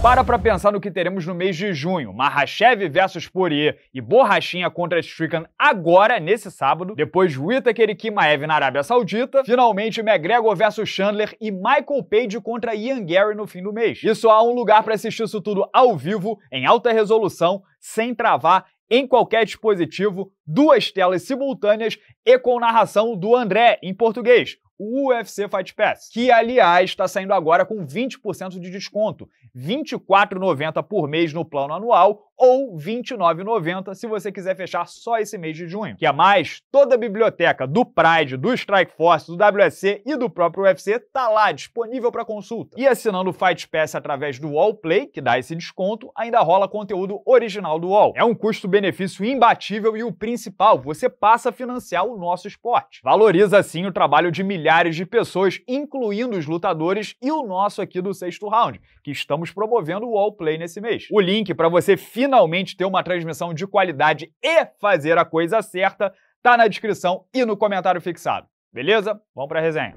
Para pra pensar no que teremos no mês de junho. Marrachev versus Poirier e Borrachinha contra Strickland agora, nesse sábado. Depois Whittaker e Kimaev na Arábia Saudita. Finalmente McGregor versus Chandler e Michael Page contra Ian Gary no fim do mês. E só há um lugar para assistir isso tudo ao vivo, em alta resolução, sem travar, em qualquer dispositivo, duas telas simultâneas e com narração do André em português o UFC Fight Pass, que aliás está saindo agora com 20% de desconto, 24,90 por mês no plano anual ou 29,90 se você quiser fechar só esse mês de junho. Que a é mais, toda a biblioteca do Pride, do Strike Force, do WSC e do próprio UFC tá lá disponível para consulta. E assinando o Fight Pass através do Wall Play, que dá esse desconto, ainda rola conteúdo original do Wall. É um custo-benefício imbatível e o principal, você passa a financiar o nosso esporte. Valoriza assim o trabalho de milhares milhares de pessoas, incluindo os lutadores e o nosso aqui do sexto round, que estamos promovendo o All Play nesse mês. O link para você finalmente ter uma transmissão de qualidade e fazer a coisa certa tá na descrição e no comentário fixado. Beleza? Vamos para a resenha.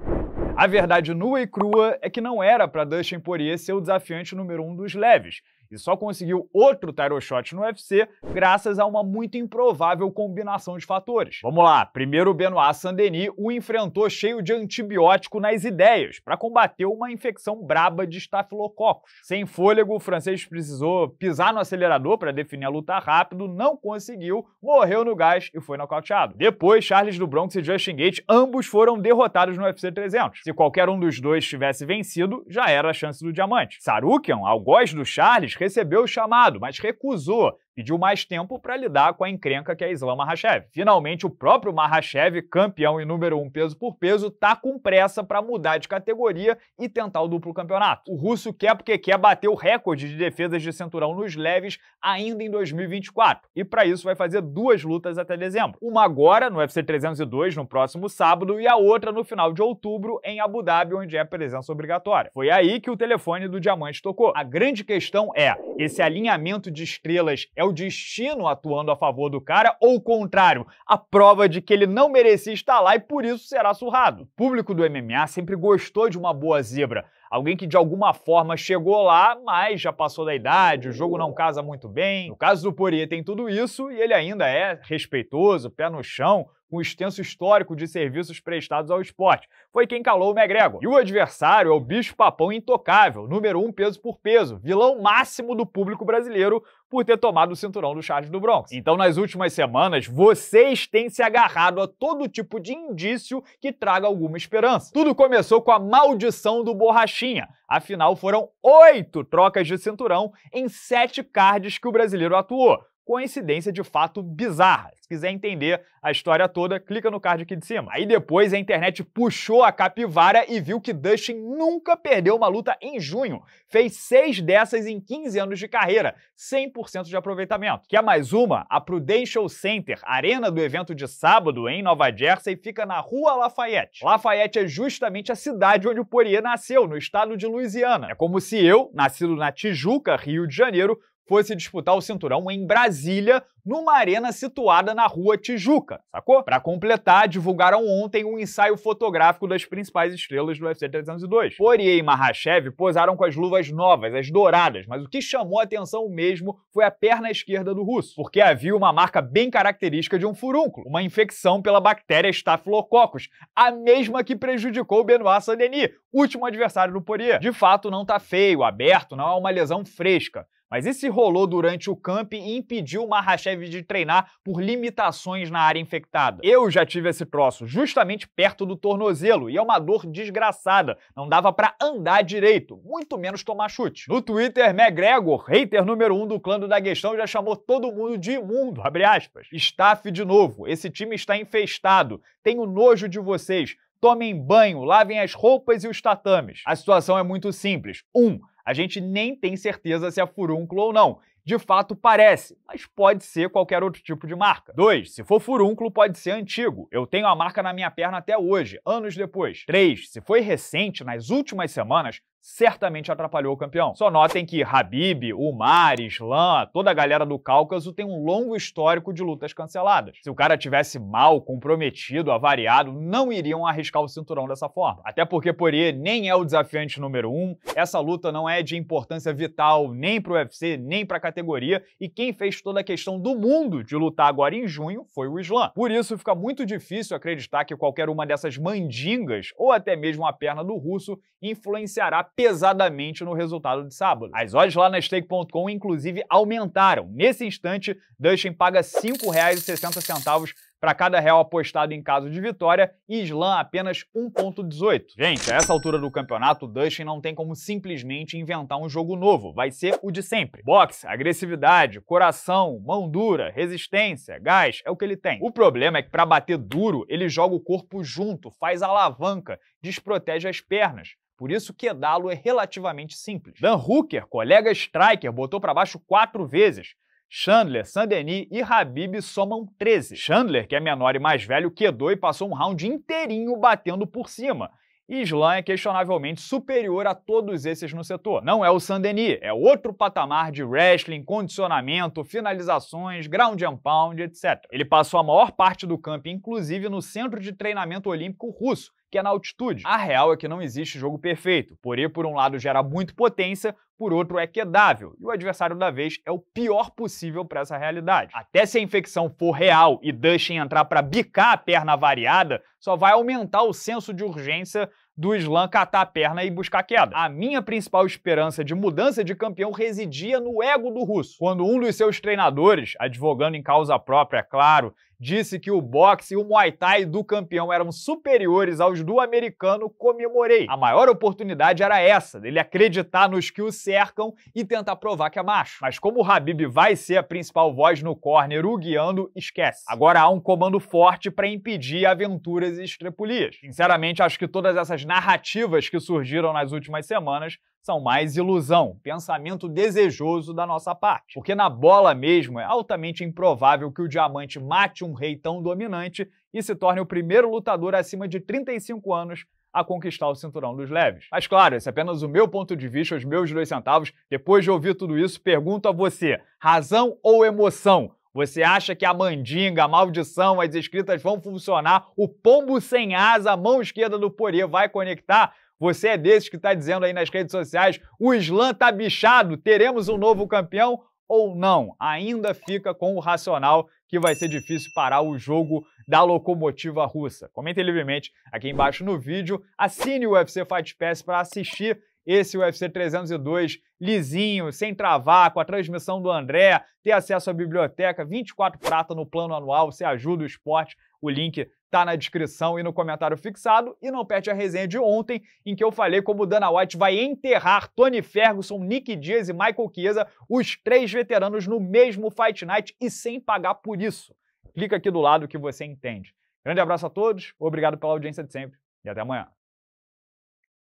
A verdade nua e crua é que não era para Dustin Poirier ser o desafiante número um dos leves e só conseguiu outro title shot no UFC graças a uma muito improvável combinação de fatores. Vamos lá, primeiro o Benoit Saint-Denis o enfrentou cheio de antibiótico nas ideias para combater uma infecção braba de estafilococos. Sem fôlego, o francês precisou pisar no acelerador para definir a luta rápido, não conseguiu, morreu no gás e foi nocauteado. Depois, Charles do Bronx e Justin Gates, ambos foram derrotados no UFC 300. Se qualquer um dos dois tivesse vencido, já era a chance do diamante. Sarukian, algoz do Charles, recebeu o chamado, mas recusou pediu mais tempo para lidar com a encrenca que é Islam Mahashev. Finalmente, o próprio Mahashev, campeão e número um peso por peso, tá com pressa para mudar de categoria e tentar o duplo campeonato. O russo quer porque quer bater o recorde de defesas de cinturão nos leves ainda em 2024 e para isso vai fazer duas lutas até dezembro. Uma agora no UFC 302 no próximo sábado e a outra no final de outubro em Abu Dhabi, onde é presença obrigatória. Foi aí que o telefone do Diamante tocou. A grande questão é, esse alinhamento de estrelas é é o destino atuando a favor do cara ou o contrário? A prova de que ele não merecia estar lá e por isso será surrado. O público do MMA sempre gostou de uma boa zebra. Alguém que de alguma forma chegou lá, mas já passou da idade, o jogo não casa muito bem. No caso do Poirier tem tudo isso e ele ainda é respeitoso, pé no chão, um extenso histórico de serviços prestados ao esporte. Foi quem calou o McGregor. E o adversário é o bicho-papão intocável, número um peso por peso, vilão máximo do público brasileiro por ter tomado o cinturão do Charles do Bronx. Então, nas últimas semanas, vocês têm se agarrado a todo tipo de indício que traga alguma esperança. Tudo começou com a maldição do Borrachinha. Afinal, foram oito trocas de cinturão em sete cards que o brasileiro atuou coincidência de fato bizarra. Se quiser entender a história toda, clica no card aqui de cima. Aí depois a internet puxou a capivara e viu que Dustin nunca perdeu uma luta em junho. Fez seis dessas em 15 anos de carreira, 100% de aproveitamento. Que é mais uma, a Prudential Center, arena do evento de sábado em Nova Jersey, fica na rua Lafayette. Lafayette é justamente a cidade onde o Poirier nasceu, no estado de Louisiana. É como se eu, nascido na Tijuca, Rio de Janeiro, fosse disputar o cinturão em Brasília, numa arena situada na Rua Tijuca, sacou? Para completar, divulgaram ontem um ensaio fotográfico das principais estrelas do UFC 302. Poirier e Mahashev posaram com as luvas novas, as douradas, mas o que chamou a atenção mesmo foi a perna esquerda do russo, porque havia uma marca bem característica de um furúnculo, uma infecção pela bactéria Staphylococcus, a mesma que prejudicou Benoit Saint-Denis, último adversário do Poirier. De fato, não tá feio, aberto, não é uma lesão fresca mas esse rolou durante o camp e impediu o Mahashev de treinar por limitações na área infectada. Eu já tive esse troço justamente perto do tornozelo e é uma dor desgraçada. Não dava para andar direito, muito menos tomar chute. No Twitter, McGregor, hater número um do clã do Daguestão, já chamou todo mundo de imundo, abre aspas. Staff de novo, esse time está infestado. Tenho nojo de vocês tomem banho, lavem as roupas e os tatames. A situação é muito simples. 1. Um, a gente nem tem certeza se é furúnculo ou não. De fato, parece, mas pode ser qualquer outro tipo de marca. 2. Se for furúnculo, pode ser antigo. Eu tenho a marca na minha perna até hoje, anos depois. 3. Se foi recente, nas últimas semanas, certamente atrapalhou o campeão. Só notem que Habib, Umar, Islam, toda a galera do Cáucaso tem um longo histórico de lutas canceladas. Se o cara tivesse mal, comprometido, avariado, não iriam arriscar o cinturão dessa forma. Até porque Poirier nem é o desafiante número um, essa luta não é de importância vital nem pro UFC, nem pra categoria, e quem fez toda a questão do mundo de lutar agora em junho foi o Islam. Por isso fica muito difícil acreditar que qualquer uma dessas mandingas, ou até mesmo a perna do russo, influenciará pesadamente no resultado de sábado. As odds lá na stake.com, inclusive, aumentaram. Nesse instante, Dustin paga R$ 5,60 para cada real apostado em caso de vitória e Slam apenas 1.18. Gente, a essa altura do campeonato, o Dustin não tem como simplesmente inventar um jogo novo, vai ser o de sempre. Boxe, agressividade, coração, mão dura, resistência, gás, é o que ele tem. O problema é que para bater duro, ele joga o corpo junto, faz alavanca, desprotege as pernas. Por isso, quedá-lo é relativamente simples. Dan Hooker, colega striker, botou para baixo quatro vezes. Chandler, Sandeni e Habib somam 13. Chandler, que é menor e mais velho, quedou e passou um round inteirinho batendo por cima. E Islã é questionavelmente superior a todos esses no setor. Não é o Saint-Denis, é outro patamar de wrestling, condicionamento, finalizações, ground and pound, etc. Ele passou a maior parte do campo, inclusive no centro de treinamento olímpico russo, que é na altitude. A real é que não existe jogo perfeito. Porém, por um lado gera muito potência, por outro é quedável, e o adversário da vez é o pior possível para essa realidade. Até se a infecção for real e Dustin entrar para bicar a perna variada, só vai aumentar o senso de urgência do slam catar a perna e buscar a queda. A minha principal esperança de mudança de campeão residia no ego do russo. Quando um dos seus treinadores, advogando em causa própria, é claro, disse que o boxe e o muay thai do campeão eram superiores aos do americano, comemorei. A maior oportunidade era essa, dele acreditar nos que o cercam e tentar provar que é macho. Mas como o Habib vai ser a principal voz no corner o guiando, esquece. Agora há um comando forte para impedir aventuras e estrepulias. Sinceramente, acho que todas essas as narrativas que surgiram nas últimas semanas são mais ilusão, pensamento desejoso da nossa parte. Porque na bola mesmo é altamente improvável que o diamante mate um rei tão dominante e se torne o primeiro lutador acima de 35 anos a conquistar o cinturão dos leves. Mas claro, esse é apenas o meu ponto de vista, os meus dois centavos. Depois de ouvir tudo isso, pergunto a você: razão ou emoção? Você acha que a mandinga, a maldição, as escritas vão funcionar? O pombo sem asa, a mão esquerda do Porê vai conectar? Você é desses que está dizendo aí nas redes sociais: o Islã tá bichado, teremos um novo campeão? Ou não? Ainda fica com o racional que vai ser difícil parar o jogo da locomotiva russa. Comentem livremente aqui embaixo no vídeo, assine o UFC Fight Pass para assistir esse UFC 302, lisinho, sem travar, com a transmissão do André, ter acesso à biblioteca, 24 prata no plano anual, você ajuda o esporte, o link tá na descrição e no comentário fixado. E não perde a resenha de ontem, em que eu falei como Dana White vai enterrar Tony Ferguson, Nick Diaz e Michael Chiesa, os três veteranos no mesmo Fight Night e sem pagar por isso. Clica aqui do lado que você entende. Grande abraço a todos, obrigado pela audiência de sempre e até amanhã.